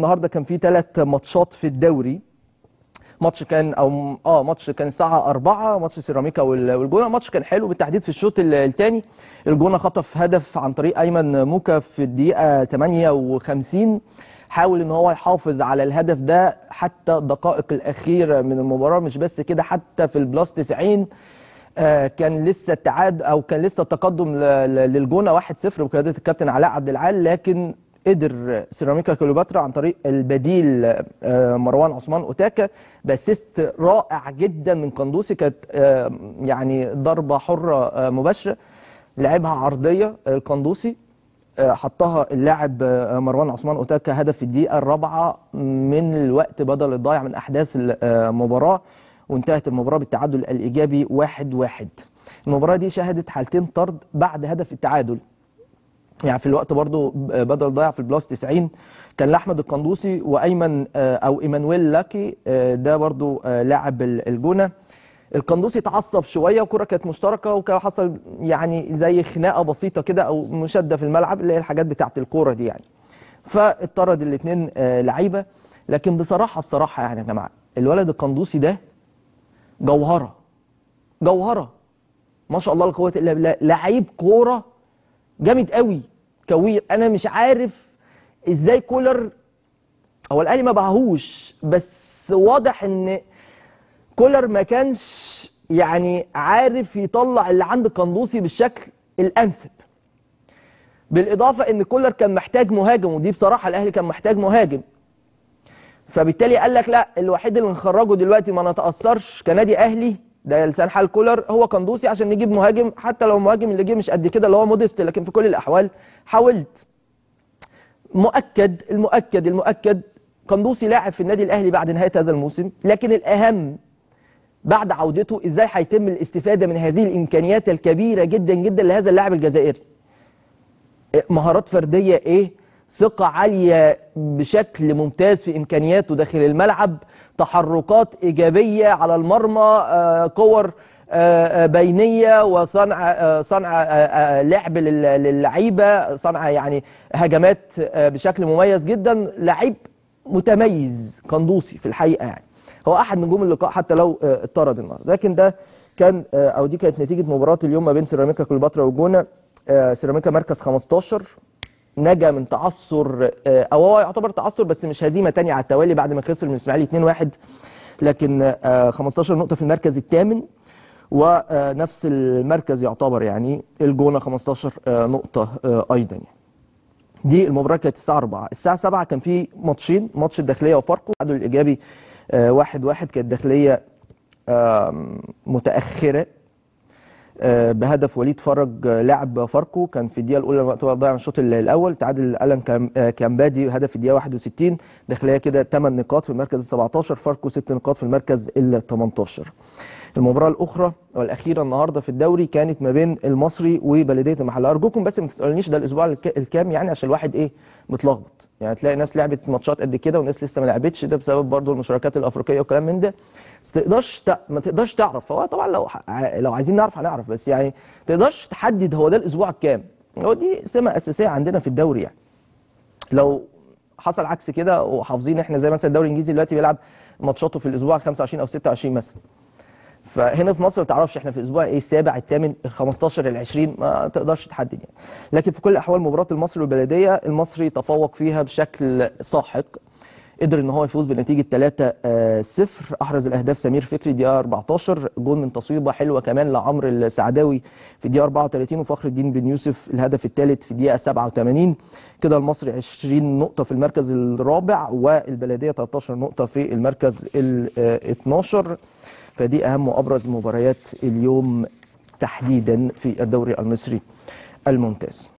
النهارده كان في ثلاث ماتشات في الدوري ماتش كان او اه ماتش كان الساعه 4 ماتش سيراميكا والجونه ماتش كان حلو بالتحديد في الشوط الثاني الجونه خطف هدف عن طريق ايمن موكا في الدقيقه 58 حاول ان هو يحافظ على الهدف ده حتى الدقائق الاخيره من المباراه مش بس كده حتى في البلاس 90 آه كان لسه التعاد او كان لسه التقدم للجونه 1-0 بقياده الكابتن علاء عبد العال لكن قدر سيراميكا كليوباترا عن طريق البديل آه، مروان عثمان اوتاكا باسيست رائع جدا من قندوسي كانت آه، يعني ضربه حره آه، مباشره لعبها عرضيه القندوسي حطها اللاعب مروان عثمان اوتاكا هدف في الدقيقه الرابعه من الوقت بدل الضايع من احداث المباراه وانتهت المباراه بالتعادل الايجابي 1-1 المباراه دي شهدت حالتين طرد بعد هدف التعادل يعني في الوقت برضو بدل ضيع في البلاس 90 كان لاحمد القندوسي وايمن آه، او ايمانويل لاكي آه، ده برضو آه، لاعب الجونه القندوسي اتعصب شويه وكرة كانت مشتركه وكان حصل يعني زي خناقه بسيطه كده او مشاده في الملعب اللي هي الحاجات بتاعه الكوره دي يعني فاضطرد الاثنين لعيبه لكن بصراحه بصراحه يعني يا جماعه الولد القندوسي ده جوهره جوهره ما شاء الله لا قوه الا بالله لعيب كوره جامد قوي كوير انا مش عارف ازاي كولر هو الاهلي ما باعهوش بس واضح ان كولر ما كانش يعني عارف يطلع اللي عند قندوسي بالشكل الانسب بالاضافه ان كولر كان محتاج مهاجم ودي بصراحه الاهلي كان محتاج مهاجم فبالتالي قال لك لا الوحيد اللي نخرجه دلوقتي ما نتاثرش كنادي اهلي ده لسان حال كولر هو قندوسي عشان نجيب مهاجم حتى لو المهاجم اللي جه مش قد كده اللي هو موديست لكن في كل الاحوال حاولت مؤكد المؤكد المؤكد قندوسي لاعب في النادي الاهلي بعد نهايه هذا الموسم لكن الاهم بعد عودته ازاي هيتم الاستفاده من هذه الامكانيات الكبيره جدا جدا لهذا اللاعب الجزائري مهارات فرديه ايه ثقة عالية بشكل ممتاز في إمكانياته داخل الملعب تحركات إيجابية على المرمى آه، كور آه، آه، بينيه وصنع صنع لعب للعيبه صنع يعني هجمات بشكل مميز جدا لعيب متميز قندوسي في الحقيقه يعني هو احد نجوم اللقاء حتى لو اضطرد النهارده لكن ده كان او دي كانت نتيجه مباراه اليوم ما بين سيراميكا كليوباترا وجونة سيراميكا مركز 15 نجا من تعثر آه، او هو يعتبر تعثر بس مش هزيمه ثانيه على التوالي بعد ما خسر من الاسماعيلي 2-1 لكن 15 آه، نقطه في المركز الثامن ونفس آه، المركز يعتبر يعني الجونه 15 نقطه ايضا يعني. دي المباراه كانت الساعه 4 الساعه 7 كان في ماتشين ماتش الداخليه وفاركو التعادل الايجابي 1-1 كانت الداخليه متاخره آه، بهدف وليد فرج آه، لاعب فاركو كان في الدقيقه الاولى وقت ضيع من الشوط الاول تعادل الان آه، كامبادي هدف في الدقيقه 61 داخليه كده 8 نقاط في المركز ال 17 فاركو 6 نقاط في المركز ال 18 المباراه الاخرى والاخيره النهارده في الدوري كانت ما بين المصري وبلديه المحله ارجوكم بس ما تسالونيش ده الاسبوع الكام يعني عشان الواحد ايه متلخبط يعني تلاقي ناس لعبت ماتشات قد كده وناس لسه ما لعبتش ده بسبب برضو المشاركات الافريقيه وكلام من ده بس تقدرش ت... ما تقدرش تعرف هو طبعا لو لو عايزين نعرف هنعرف بس يعني تقدرش تحدد هو ده الاسبوع الكام هو دي سمه اساسيه عندنا في الدوري يعني لو حصل عكس كده وحافظين احنا زي مثلا الدوري الانجليزي دلوقتي بيلعب ماتشاته في الاسبوع 25 او 26 مثلا فهنا في مصر ما تعرفش احنا في الاسبوع ايه السابع الثامن ال 15 ال 20 ما تقدرش تحدد يعني لكن في كل الاحوال مباراه المصري والبلديه المصري تفوق فيها بشكل ساحق قدر ان هو يفوز بنتيجه 3-0 آه، احرز الاهداف سمير فكري دقيقه 14 جون من تصويبه حلوه كمان لعمرو السعداوي في دي 34 وفخر الدين بن يوسف الهدف الثالث في الدقيقه 87 كده المصري 20 نقطه في المركز الرابع والبلديه 13 نقطه في المركز ال 12 آه، فدي أهم وأبرز مباريات اليوم تحديدا في الدوري المصري الممتاز